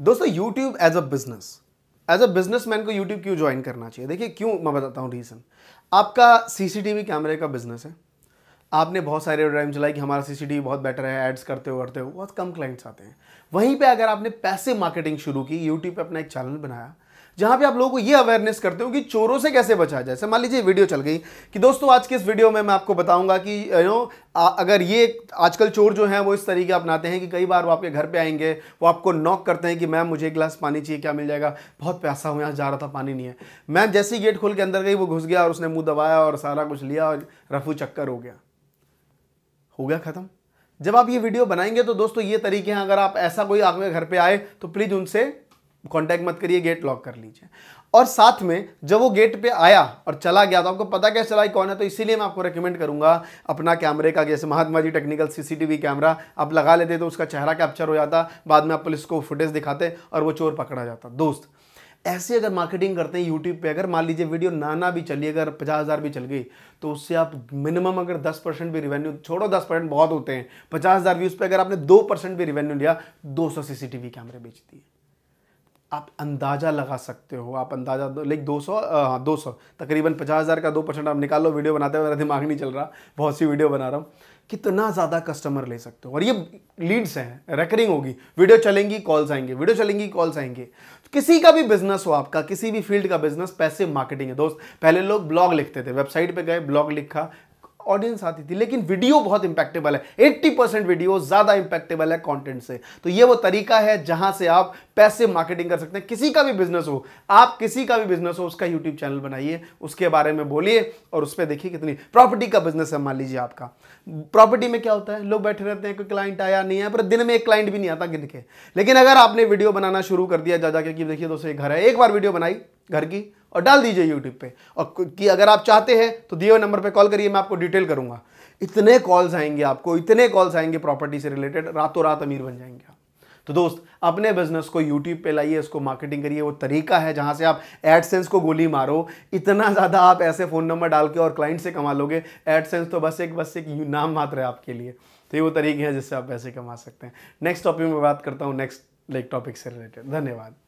दोस्तों YouTube as a business as a man को YouTube क्यों ज्वाइन करना चाहिए देखिए क्यों मैं बताता हूँ रीज़न आपका सी कैमरे का बिजनेस है आपने बहुत सारे ड्राइव चलाई कि हमारा सी बहुत बेटर है एड्स करते हो करते हो बहुत कम क्लाइंट्स आते हैं वहीं पे अगर आपने पैसे मार्केटिंग शुरू की यूट्यूब पे अपना एक चैनल बनाया जहां पे आप लोगों को ये अवेयरनेस करते हो कि चोरों से कैसे बचा जाए जैसे मान लीजिए वीडियो चल गई कि दोस्तों आज के इस वीडियो में मैं आपको बताऊंगा कि यू नो अगर ये आजकल चोर जो हैं वो इस तरीके अपनाते हैं कि कई बार वो आपके घर पे आएंगे वो आपको नॉक करते हैं कि मैम मुझे एक गिलास पानी चाहिए क्या मिल जाएगा बहुत प्यासा हूँ यहाँ जा रहा था पानी नहीं है मैम जैसे ही गेट खोल के अंदर गई वो घुस गया और उसने मुँह दबाया और सारा कुछ लिया और रफू चक्कर हो गया हो गया ख़त्म जब आप ये वीडियो बनाएंगे तो दोस्तों ये तरीके हैं अगर आप ऐसा कोई आपके घर पे आए तो प्लीज़ उनसे कांटेक्ट मत करिए गेट लॉक कर लीजिए और साथ में जब वो गेट पे आया और चला गया तो आपको पता क्या चला कौन है तो इसीलिए मैं आपको रेकमेंड करूंगा अपना कैमरे का जैसे Mahatma ji technical CCTV camera आप लगा लेते तो उसका चेहरा कैप्चर हो जाता बाद में आप पुलिस को फुटेज दिखाते और वो चोर पकड़ा जाता दोस्त ऐसे अगर मार्केटिंग करते हैं यूट्यूब पे अगर मान लीजिए वीडियो नाना भी चली अगर पचास हज़ार भी चल गई तो उससे आप मिनिमम अगर दस परसेंट भी रिवेन्यू छोड़ो दस परसेंट बहुत होते हैं पचास हज़ार व्यूज़ पे अगर आपने दो परसेंट भी रिवेन्यू लिया दो सौ सी कैमरे बेच दिए आप अंदाज़ा लगा सकते हो आप अंदाज़ा लाइक दो सौ हाँ दो सौ तकरीबन पचास हज़ार का दो परसेंट आप निकाल लो वीडियो बनाते हुए मेरा दिमाग नहीं चल रहा बहुत सी वीडियो बना रहा हूँ कितना ज़्यादा कस्टमर ले सकते हो और ये लीड्स हैं रेकरिंग होगी वीडियो चलेंगी कॉल्स आएंगे वीडियो चलेंगी कॉल्स आएंगे तो किसी का भी बिजनेस हो आपका किसी भी फील्ड का बिजनेस पैसे मार्केटिंग है दोस्त पहले लोग ब्लॉग लिखते थे वेबसाइट पर गए ब्लॉग लिखा ऑडियंस आती थी लेकिन वीडियो बहुत इंपैक्टेबल है 80 परसेंट वीडियो ज़्यादा इंपैक्टेबल है कंटेंट से तो ये वो तरीका है जहां से आप पैसे मार्केटिंग कर सकते हैं किसी का भी बिजनेस हो आप किसी का भी बिजनेस हो उसका यूट्यूब चैनल बनाइए उसके बारे में बोलिए और उस पर देखिए कितनी प्रॉपर्टी का बिजनेस है मान लीजिए आपका प्रॉपर्टी में क्या होता है लोग बैठे रहते हैं कोई क्लाइंट आया नहीं है पर दिन में एक क्लाइंट भी नहीं आता गिन के लेकिन अगर आपने वीडियो बनाना शुरू कर दिया जा जाके कि देखिए दोस्तों घर है एक बार वीडियो बनाई घर की और डाल दीजिए यूट्यूब पे और कि अगर आप चाहते हैं तो दिए हुए नंबर पे कॉल करिए मैं आपको डिटेल करूंगा इतने कॉल्स आएंगे आपको इतने कॉल्स आएंगे प्रॉपर्टी से रिलेटेड रातों रात अमीर बन जाएंगे आप तो दोस्त अपने बिजनेस को यूट्यूब पे लाइए उसको मार्केटिंग करिए वो तरीका है जहाँ से आप एडसेंस को गोली मारो इतना ज़्यादा आप ऐसे फ़ोन नंबर डाल के और क्लाइंट से कमा लोगे एडसेंस तो बस एक बस एक नाम मात्र है आपके लिए तो ये वो तरीके हैं जिससे आप पैसे कमा सकते हैं नेक्स्ट टॉपिक में बात करता हूँ नेक्स्ट लाइक टॉपिक से रिलेटेड धन्यवाद